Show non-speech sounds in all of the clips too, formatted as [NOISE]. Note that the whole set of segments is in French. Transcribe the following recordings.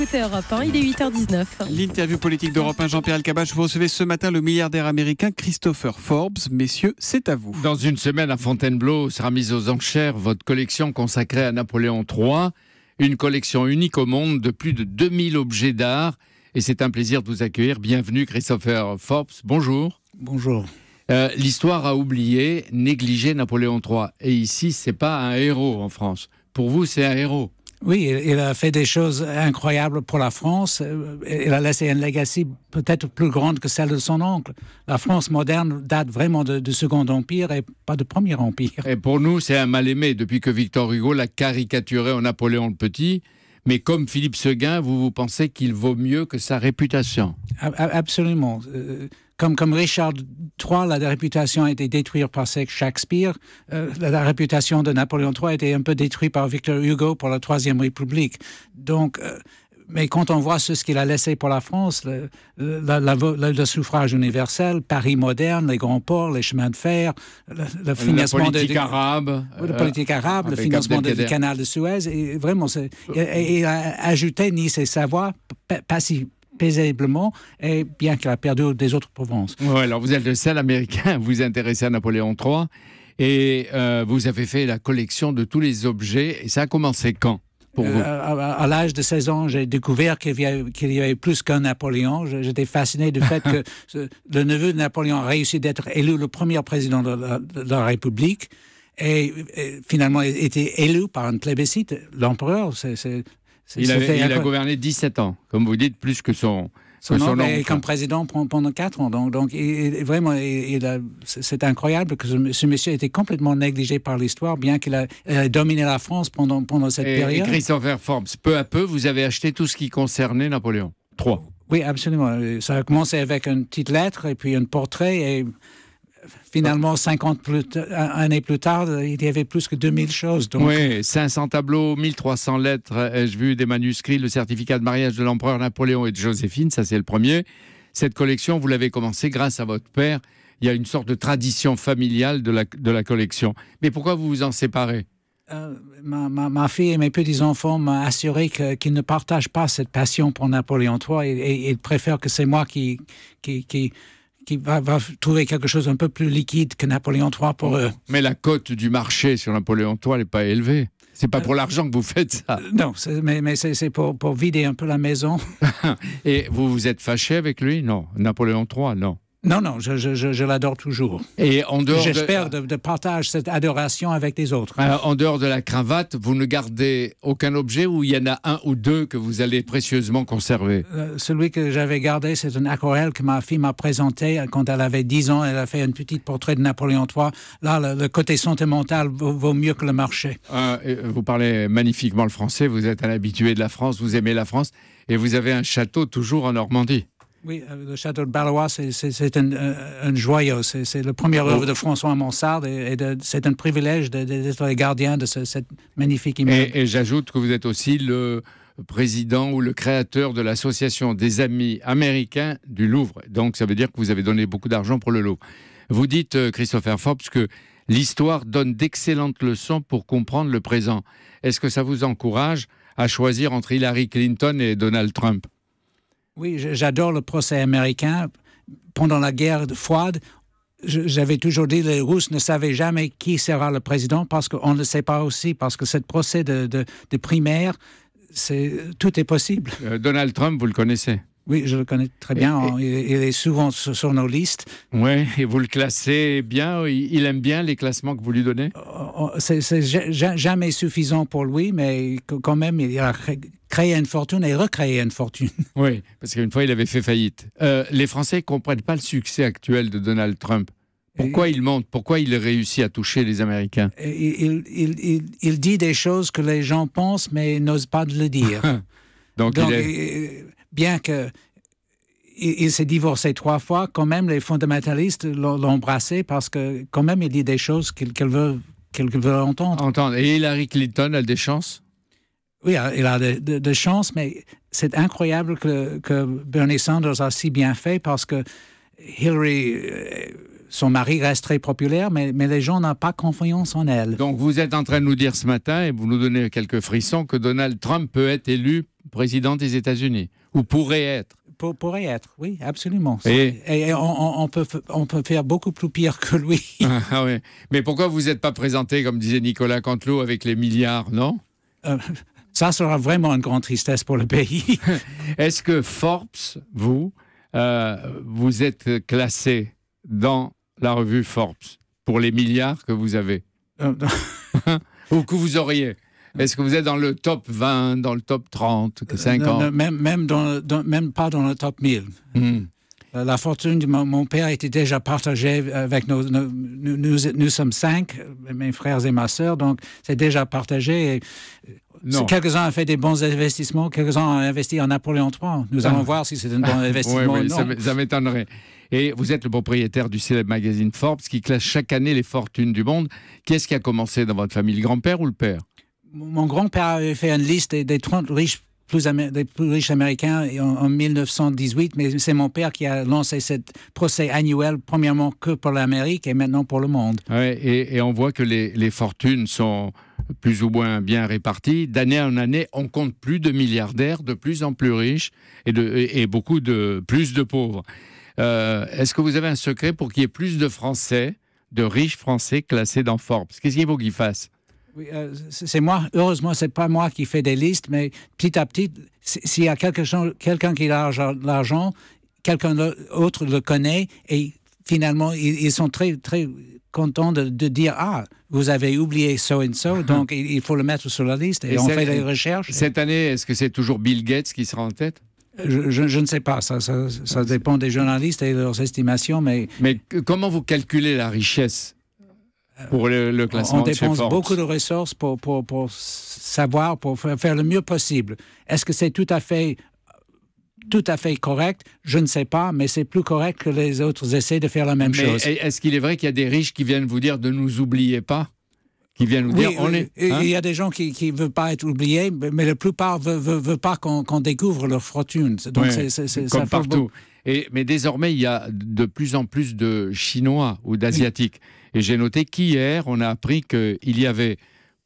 écoutez Europe il est 8h19. L'interview politique d'Europe 1, Jean-Pierre Alcabache, vous recevez ce matin le milliardaire américain Christopher Forbes. Messieurs, c'est à vous. Dans une semaine à Fontainebleau sera mise aux enchères votre collection consacrée à Napoléon III, une collection unique au monde de plus de 2000 objets d'art. Et c'est un plaisir de vous accueillir. Bienvenue Christopher Forbes, bonjour. Bonjour. Euh, l'histoire a oublié, négligé Napoléon III. Et ici, c'est pas un héros en France. Pour vous, c'est un héros. Oui, il a fait des choses incroyables pour la France. Euh, il a laissé un legacy peut-être plus grande que celle de son oncle. La France moderne date vraiment du Second Empire et pas du Premier Empire. Et pour nous, c'est un mal-aimé. Depuis que Victor Hugo l'a caricaturé en Napoléon le Petit, mais comme Philippe Seguin, vous, pensez qu'il vaut mieux que sa réputation Absolument. Euh, comme, comme Richard III, la réputation a été détruite par Shakespeare. Euh, la, réputation de Napoléon III a été un peu détruite par Victor Hugo pour la Troisième République. Donc, euh, mais quand on voit ce qu'il a laissé pour la France, le, le, suffrage universel, Paris moderne, les grands ports, les chemins de fer, le, financement politique de, la euh, politique arabe, le financement du canal de Suez, et vraiment, il euh, a ajouté Nice et Savoie si paisiblement, et bien qu'il a perdu des autres provinces. alors vous êtes le seul Américain à vous intéresser à Napoléon III, et euh, vous avez fait la collection de tous les objets, et ça a commencé quand euh, à, l'âge de 16 ans, j'ai découvert qu'il y, avait plus qu'un Napoléon. J'étais fasciné du fait que [LAUGHS] le neveu de Napoléon réussit d'être élu le premier président de la, République. Et, finalement finalement été élu par un plébiscite, l'empereur. Il, il a gouverné 17 ans, comme vous dites, plus que son, son, nom, est comme président pendant quatre ans. Donc, donc vraiment, c'est incroyable que ce, monsieur ait été complètement négligé par l'histoire, bien qu'il ait euh, dominé la France pendant, pendant cette période. Et Christopher Forbes, peu à peu, vous avez acheté tout ce qui concernait Napoléon Trois. Oui, absolument. Euh, ça a commencé avec une petite lettre et puis un portrait et finalement, 50 plus années plus tard, il y avait plus que 2000 choses. Donc. Oui, 500 tableaux, 1300 lettres, ai-je vu, des manuscrits, le certificat de mariage de l'empereur Napoléon et de Joséphine, ça c'est le premier. Cette collection, vous l'avez commencée grâce à votre père. Il y a une sorte de tradition familiale de la, de la collection. Mais pourquoi vous vous en séparez euh, ma, ma, ma, fille et mes petits-enfants m'ont assuré qu'ils ne partagent pas cette passion pour Napoléon III et, ils préfèrent que c'est moi qui, qui qui va, trouver quelque chose un peu plus liquide que Napoléon III pour eux. Mais la cote du marché sur Napoléon III n'est pas élevée. C'est pas pour euh, l'argent que vous faites ça. Euh, non, mais, c'est pour, pour, vider un peu la maison. [LAUGHS] Et vous vous êtes fâché avec lui Non. Napoléon III, non. Non, non, je, l'adore toujours. Et J'espère de... partager cette adoration avec les autres. Euh, en dehors de la cravate, vous ne gardez aucun objet ou il y en a un ou deux que vous allez précieusement conserver euh, Celui que j'avais gardé, c'est une aquarelle que ma fille m'a présenté euh, quand elle avait 10 ans. Elle a fait un petit portrait de Napoléon III. Là, le, côté sentimental vaut, mieux que le marché. vous parlez magnifiquement le français, vous êtes un habitué de la France, vous aimez la France et vous avez un château toujours en Normandie. Oui, euh, le château de Ballois, c'est un, un, joyau. C'est euh, le premier oh. œuvre de François Mansard et, c'est un privilège d'être les gardiens de cette magnifique image. Et, j'ajoute que vous êtes aussi le président ou le créateur de l'association des amis américains du Louvre. Donc ça veut dire que vous avez donné beaucoup d'argent pour le Louvre. Vous dites, euh, Christopher Forbes, que l'histoire donne d'excellentes leçons pour comprendre le présent. Est-ce que ça vous encourage à choisir entre Hillary Clinton et Donald Trump oui, j'adore le procès américain. Pendant la guerre froide, j'avais toujours dit les Russes ne savaient jamais qui sera le président parce qu'on ne le sait pas aussi, parce que ce procès de, de, primaire, tout est possible. Euh, Donald Trump, vous le connaissez oui, je le connais très bien. il est souvent sur nos listes. Oui, et vous le classez bien. Il aime bien les classements que vous lui donnez. Oh, oh, c'est jamais suffisant pour lui, mais quand même, il y a créer une fortune et recréer une fortune. [LAUGHS] Oui, parce qu'une fois, il avait fait faillite. Euh, les Français ne comprennent pas le succès actuel de Donald Trump. Pourquoi il monte Pourquoi il réussit à toucher les Américains il, dit des choses que les gens pensent mais n'osent pas le dire. [LAUGHS] Donc, bien que il, s'est divorcé trois fois, quand même les fondamentalistes l'ont embrassé parce que quand même il dit des choses qu'il veut veulent, entendre. entendre. Et Hillary Clinton, a des chances oui, il a de, la chance, mais c'est incroyable que, Bernie Sanders a si bien fait parce que Hillary, euh, son mari reste très populaire, mais, les gens n'ont pas confiance en elle. Donc vous êtes en train de nous dire ce matin, et vous nous donnez quelques frissons, que Donald Trump peut être élu président des États-Unis, ou pourrait être. Pour, pourrait être, oui, absolument. Et, on, peut, on peut faire beaucoup plus pire que lui. [LAUGHS] Ah mais pourquoi vous n'êtes pas présenté, comme disait Nicolas Cantelot, avec les milliards, non euh, ça sera vraiment une grande tristesse pour le pays. [LAUGHS] Est-ce que Forbes, vous, euh, vous êtes classé dans la revue Forbes pour les milliards que vous avez euh, [LAUGHS] Ou que vous auriez est-ce que vous êtes dans le top 20, dans le top 30, 50 euh, même, même, dans, même pas dans le top 1000. Euh, la fortune de mon, père était déjà partagée euh, avec nos, nous, nous, sommes cinq, euh, mes frères et ma sœur, donc c'est déjà partagé. Quelques-uns ont fait des bons investissements, quelques-uns ont investi en Napoléon III. Nous allons ah. voir si c'est un bon [LAUGHS] investissement non. Ça m'étonnerait. Et vous êtes le propriétaire du célèbre magazine Forbes qui classe chaque année les fortunes du monde. Qu'est-ce qui a commencé dans votre famille, le grand-père ou le père Mon grand-père avait fait une liste des 30 riches plus, des plus riches américains en, 1918, mais c'est mon père qui a lancé ce procès annuel, premièrement que pour l'Amérique et maintenant pour le monde. et, on voit que les, fortunes sont plus ou moins bien réparties. D'année en année, on compte plus de milliardaires, de plus en plus riches et, de, et beaucoup de plus de pauvres. Euh, est-ce que vous avez un secret pour qu'il y ait plus de Français, de riches Français classés dans Forbes Qu'est-ce qu'il faut qu'ils fassent oui, euh, c'est moi. Heureusement, c'est pas moi qui fais des listes, mais petit à petit, s'il y a quelqu'un qui a l'argent, quelqu'un d'autre le connaît et finalement, ils, sont très, très contents de, dire Ah, vous avez oublié so and so, donc il, faut le mettre sur la liste. Et, on fait des recherches. Cette année, est-ce que c'est toujours Bill Gates qui sera en tête je, ne sais pas, ça, ah, dépend des journalistes et de leurs estimations, mais... Mais comment vous calculez la richesse pour le, On dépense beaucoup de ressources pour, savoir, pour faire le mieux possible. Est-ce que c'est tout à fait tout à fait correct, je ne sais pas, mais c'est plus correct que les autres essaient de faire la même chose. Est-ce qu'il est vrai qu'il y a des riches qui viennent vous dire de nous oublier pas nous dire on hein? Il y a des gens qui ne veulent pas être oubliés, mais la plupart ne veulent, pas qu'on découvre leur fortune. Donc c'est comme partout. Et, mais désormais, il y a de plus en plus de Chinois ou d'Asiatiques. Et j'ai noté qu'hier, on a appris qu'il y avait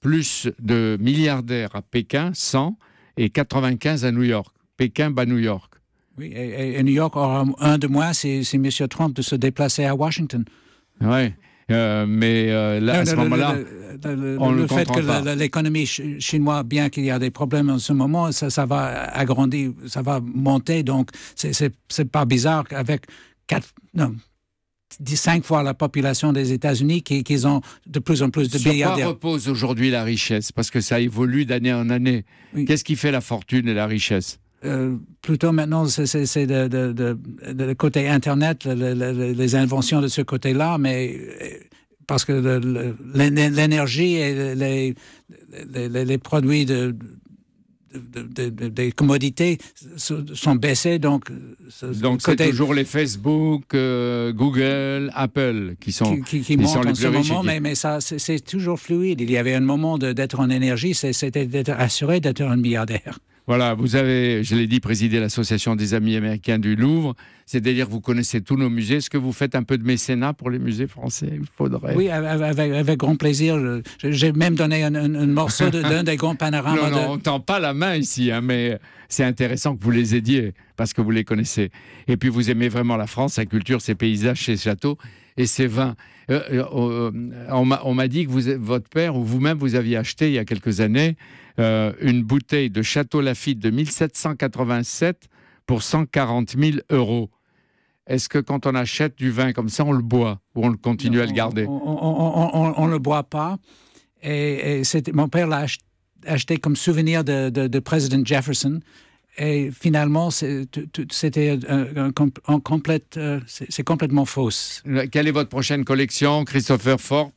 plus de milliardaires à Pékin, 100, et 95 à New York. Pékin bat New York. Oui, et, New York aura un de moins, c'est M. Trump de se déplacer à Washington. Oui. Euh, mais euh, là, à ce moment-là, on le, le fait que l'économie chinoise, bien qu'il y a des problèmes en ce moment, ça, va agrandir, ça va monter. Donc, c'est pas bizarre qu'avec quatre, cinq fois la population des États-Unis qu'ils ont de plus en plus de Sur milliardaires. Sur quoi repose aujourd'hui la richesse Parce que ça évolue d'année en année. Qu'est-ce qui fait la fortune et la richesse euh, plutôt maintenant, c'est le côté Internet, les inventions de ce côté-là, mais euh, parce que l'énergie et les, les, produits de, des commodités sont baissés, donc... Donc c'est toujours les Facebook, euh, Google, Apple qui sont, qui, montent en ce moment, mais, mais, ça, c'est toujours fluide. Il y avait un moment d'être en énergie, c'était d'être assuré d'être un milliardaire. Voilà, vous avez, je l'ai dit, présidé l'association des amis américains du Louvre. C'est-à-dire vous connaissez tous nos musées. Est-ce que vous faites un peu de mécénat pour les musées français Il faudrait. Oui, avec, grand plaisir. J'ai même donné un, morceau [LAUGHS] d'un des grands panoramas. non, on tend pas la main ici, hein, mais c'est intéressant que vous les aidiez parce que vous les connaissez. Et puis vous aimez vraiment la France, sa culture, ses paysages, ses châteaux et ces vins... Euh, euh, oh, euh, on m'a dit que vous, votre père ou vous-même, vous aviez acheté il y a quelques années une bouteille de Château Lafite de 1787 pour 140 000 euros. Est-ce que quand on achète du vin comme ça, on le boit ou on continue à le garder On ne le boit pas. Et, mon père l'a acheté, comme souvenir de, président de President Jefferson et finalement, c'était c'est complètement fausse. Quelle est votre prochaine collection, Christopher Forbes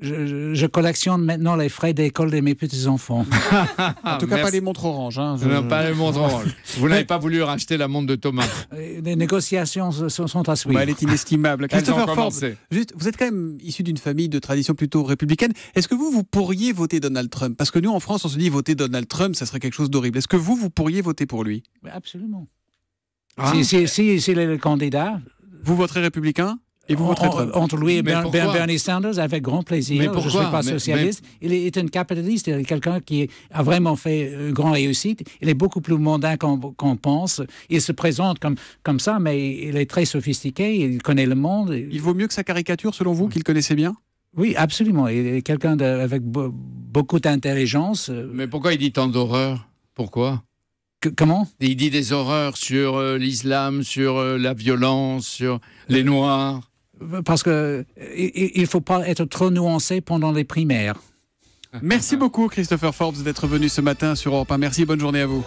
je, collectionne maintenant les frais d'école de mes petits-enfants. [LAUGHS] en tout cas, pas les montres oranges. Hein. pas les montres oranges. Vous n'avez pas voulu racheter la montre de Thomas. [LAUGHS] Euh, les négociations sont à suivre. Bah, elle est inestimable. Christopher Ford, juste, vous êtes quand même issu d'une famille de tradition plutôt républicaine. Est-ce que vous, vous pourriez voter Donald Trump Parce que nous, en France, on se dit voter Donald Trump, ça serait quelque chose d'horrible. Est-ce que vous, vous pourriez voter pour lui Absolument. Ah. Si, c'est le candidat. Vous voterez républicain et vous Entre lui et Bernie Sanders, avec grand plaisir. Mais pourquoi? Je ne suis pas socialiste. Il est un capitaliste, il est quelqu'un qui a vraiment fait une grande réussite. Il est beaucoup plus mondain qu'on pense. Il se présente comme, comme ça, mais il est très sophistiqué, il connaît le monde. Il vaut mieux que sa caricature, selon vous, qu'il connaissait bien oui, absolument. Il est quelqu'un avec beaucoup d'intelligence. Mais pourquoi il dit tant d'horreurs Pourquoi Comment Il dit des horreurs sur euh, l'islam, sur euh, la violence, sur les Noirs parce qu'il ne faut pas être trop nuancé pendant les primaires. Merci beaucoup Christopher Forbes d'être venu ce matin sur Europe Merci, bonne journée à vous.